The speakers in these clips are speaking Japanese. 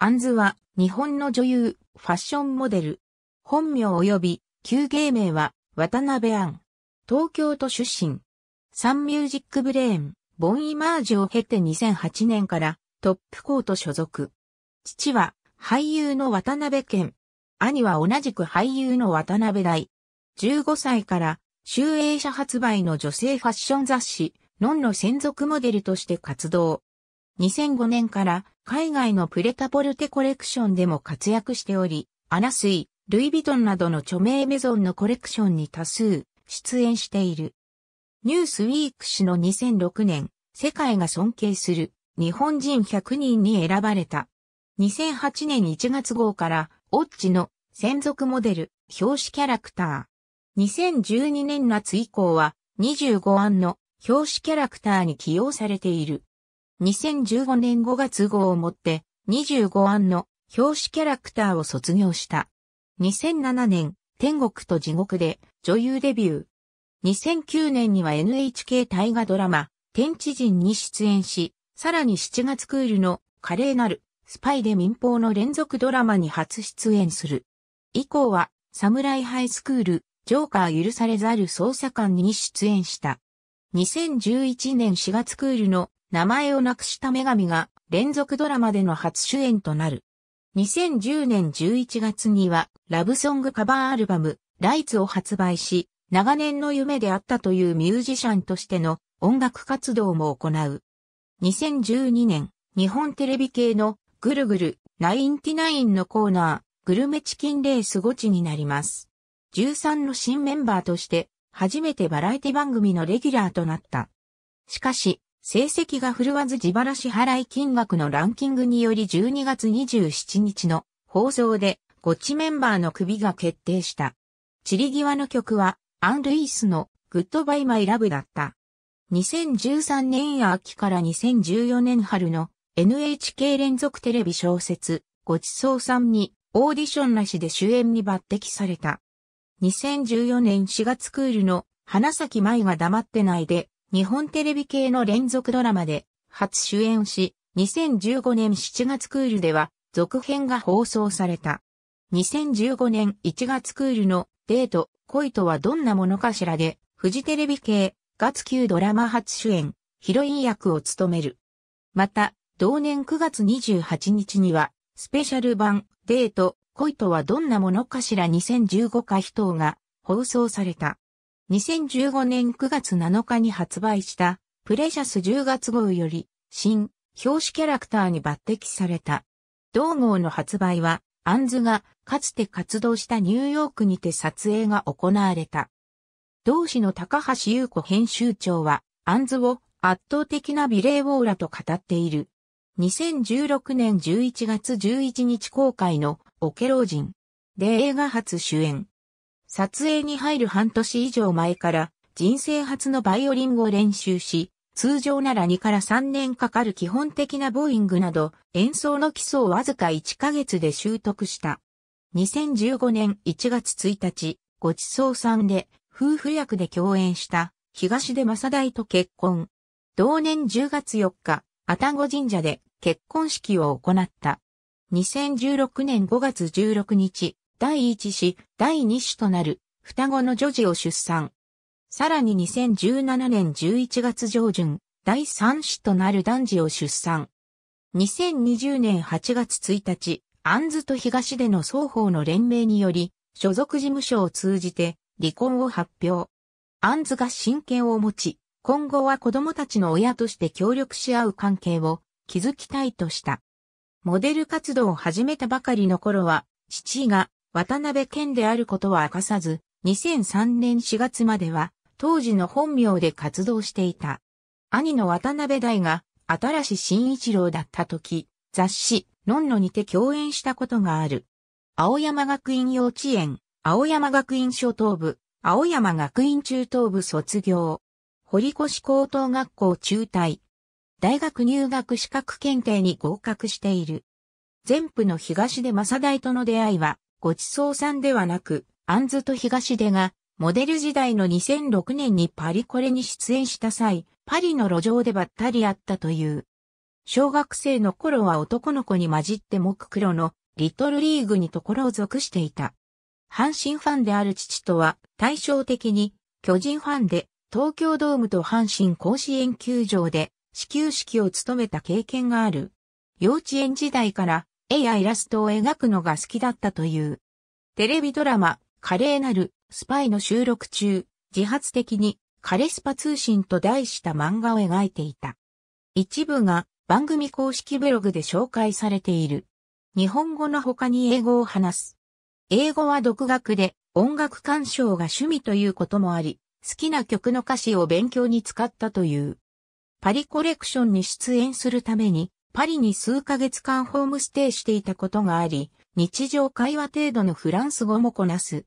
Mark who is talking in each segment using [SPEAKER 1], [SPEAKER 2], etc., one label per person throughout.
[SPEAKER 1] アンズは、日本の女優、ファッションモデル。本名及び、旧芸名は、渡辺アン。東京都出身。サンミュージックブレーン、ボンイマージを経て2008年から、トップコート所属。父は、俳優の渡辺健。兄は同じく俳優の渡辺大。15歳から、集英社発売の女性ファッション雑誌、ノンの専属モデルとして活動。2005年から海外のプレタポルテコレクションでも活躍しており、アナスイ、ルイ・ヴィトンなどの著名メゾンのコレクションに多数出演している。ニュースウィーク誌の2006年、世界が尊敬する日本人100人に選ばれた。2008年1月号からオッチの専属モデル、表紙キャラクター。2012年夏以降は25案の表紙キャラクターに起用されている。2015年5月号をもって25案の表紙キャラクターを卒業した。2007年、天国と地獄で女優デビュー。2009年には NHK 大河ドラマ、天地人に出演し、さらに7月クールの華麗なるスパイで民放の連続ドラマに初出演する。以降は、サムライハイスクール、ジョーカー許されざる捜査官に出演した。2011年4月クールの名前をなくした女神が連続ドラマでの初主演となる。2010年11月にはラブソングカバーアルバムライツを発売し、長年の夢であったというミュージシャンとしての音楽活動も行う。2012年、日本テレビ系のぐるぐるナインティナインのコーナー、グルメチキンレースゴチになります。13の新メンバーとして、初めてバラエティ番組のレギュラーとなった。しかし、成績が振るわず自腹支払い金額のランキングにより12月27日の放送でゴチメンバーの首が決定した。散り際の曲はアン・ルイスのグッドバイマイラブだった。2013年秋から2014年春の NHK 連続テレビ小説ごちそうさんにオーディションなしで主演に抜擢された。2014年4月クールの花咲舞が黙ってないで日本テレビ系の連続ドラマで初主演し、2015年7月クールでは続編が放送された。2015年1月クールのデート、恋とはどんなものかしらで、フジテレビ系、月級ドラマ初主演、ヒロイン役を務める。また、同年9月28日には、スペシャル版、デート、恋とはどんなものかしら2015回等が放送された。2015年9月7日に発売したプレシャス10月号より新表紙キャラクターに抜擢された。同号の発売はアンズがかつて活動したニューヨークにて撮影が行われた。同誌の高橋優子編集長はアンズを圧倒的なビレーウォーラと語っている。2016年11月11日公開のオケ老人で映画初主演。撮影に入る半年以上前から人生初のバイオリンを練習し、通常なら2から3年かかる基本的なボーイングなど演奏の基礎をわずか1ヶ月で習得した。2015年1月1日、ごちそうさんで夫婦役で共演した東出正大と結婚。同年10月4日、丹宕神社で結婚式を行った。2016年5月16日、第一子、第二子となる双子の女児を出産。さらに2017年11月上旬、第三子となる男児を出産。2020年8月1日、アンズと東での双方の連名により、所属事務所を通じて離婚を発表。アンズが親権を持ち、今後は子供たちの親として協力し合う関係を築きたいとした。モデル活動を始めたばかりの頃は、父が渡辺謙であることは明かさず、2003年4月までは、当時の本名で活動していた。兄の渡辺大が、新しい新一郎だった時、雑誌、ノンノにて共演したことがある。青山学院幼稚園、青山学院初等部、青山学院中等部卒業。堀越高等学校中退。大学入学資格検定に合格している。全部の東で正大との出会いは、ごちそうさんではなく、アンズと東出が、モデル時代の2006年にパリコレに出演した際、パリの路上でばったり会ったという。小学生の頃は男の子に混じって木黒のリトルリーグにところを属していた。阪神ファンである父とは対照的に巨人ファンで東京ドームと阪神甲子園球場で始球式を務めた経験がある。幼稚園時代から絵やイラストを描くのが好きだったという。テレビドラマ、華麗なるスパイの収録中、自発的にカレスパ通信と題した漫画を描いていた。一部が番組公式ブログで紹介されている。日本語の他に英語を話す。英語は独学で音楽鑑賞が趣味ということもあり、好きな曲の歌詞を勉強に使ったという。パリコレクションに出演するためにパリに数ヶ月間ホームステイしていたことがあり、日常会話程度のフランス語もこなす。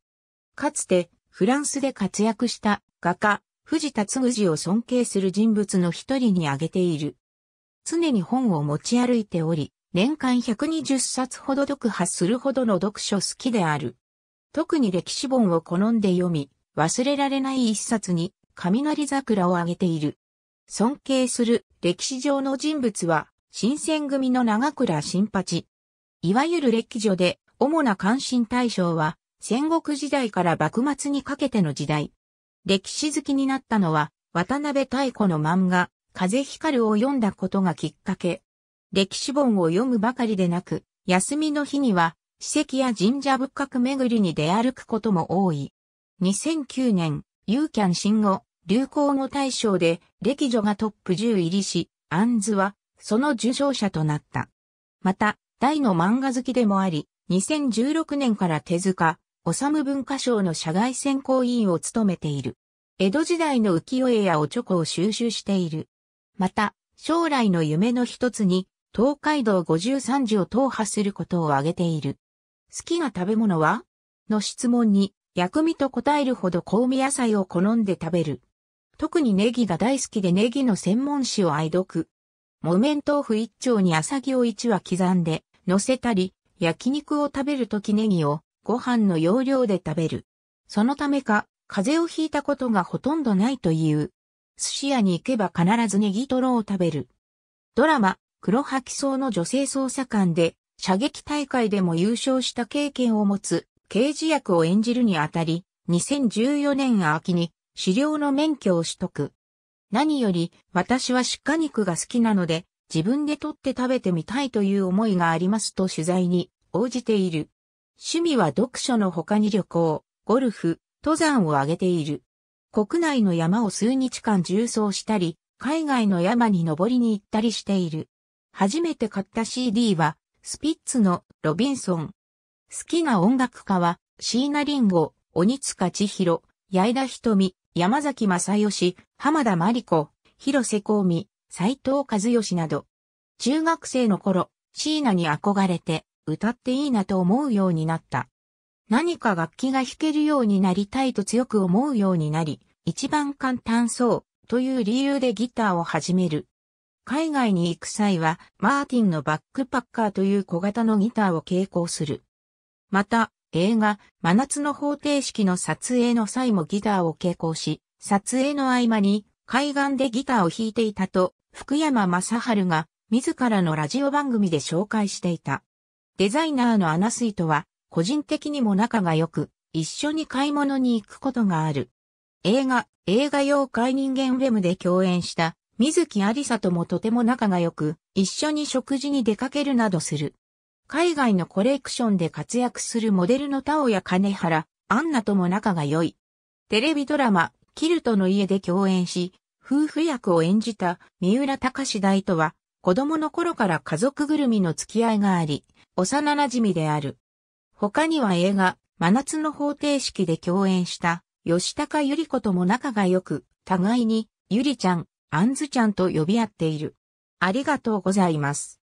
[SPEAKER 1] かつて、フランスで活躍した画家、藤田嗣治を尊敬する人物の一人に挙げている。常に本を持ち歩いており、年間120冊ほど読破するほどの読書好きである。特に歴史本を好んで読み、忘れられない一冊に、雷桜を挙げている。尊敬する歴史上の人物は、新選組の長倉新八。いわゆる歴女で、主な関心対象は、戦国時代から幕末にかけての時代。歴史好きになったのは、渡辺太古の漫画、風光るを読んだことがきっかけ。歴史本を読むばかりでなく、休みの日には、史跡や神社仏閣巡りに出歩くことも多い。2009年、ユーキャン新語、流行語大賞で、歴女がトップ10入りし、アンズは、その受賞者となった。また、大の漫画好きでもあり、2016年から手塚、治文化賞の社外選考委員を務めている。江戸時代の浮世絵やおちょこを収集している。また、将来の夢の一つに、東海道五十三次を踏破することを挙げている。好きな食べ物はの質問に、薬味と答えるほど香味野菜を好んで食べる。特にネギが大好きでネギの専門誌を愛読。木綿豆腐一丁にアサギを一羽刻んで、乗せたり、焼肉を食べるときネギをご飯の要領で食べる。そのためか、風邪をひいたことがほとんどないという。寿司屋に行けば必ずネギトロを食べる。ドラマ、黒吐き草の女性捜査官で、射撃大会でも優勝した経験を持つ、刑事役を演じるにあたり、2014年秋に、狩猟の免許を取得。何より、私は鹿肉が好きなので、自分で取って食べてみたいという思いがありますと取材に応じている。趣味は読書の他に旅行、ゴルフ、登山を挙げている。国内の山を数日間縦走したり、海外の山に登りに行ったりしている。初めて買った CD は、スピッツのロビンソン。好きな音楽家は、椎名林檎、鬼塚千尋、八枝田瞳、山崎正義、浜田真理子、広瀬香美、斎藤和義など、中学生の頃、椎名に憧れて、歌っていいなと思うようになった。何か楽器が弾けるようになりたいと強く思うようになり、一番簡単そうという理由でギターを始める。海外に行く際は、マーティンのバックパッカーという小型のギターを傾向する。また、映画、真夏の方程式の撮影の際もギターを傾向し、撮影の合間に海岸でギターを弾いていたと、福山雅治が自らのラジオ番組で紹介していた。デザイナーのアナスイとは、個人的にも仲が良く、一緒に買い物に行くことがある。映画、映画妖怪人間ウェムで共演した、水木有沙ともとても仲が良く、一緒に食事に出かけるなどする。海外のコレクションで活躍するモデルの田尾や金原、アンナとも仲が良い。テレビドラマ、キルトの家で共演し、夫婦役を演じた三浦隆大とは、子供の頃から家族ぐるみの付き合いがあり、幼馴染である。他には映画、真夏の方程式で共演した吉高由里子とも仲が良く、互いに、ゆりちゃん、あんずちゃんと呼び合っている。ありがとうございます。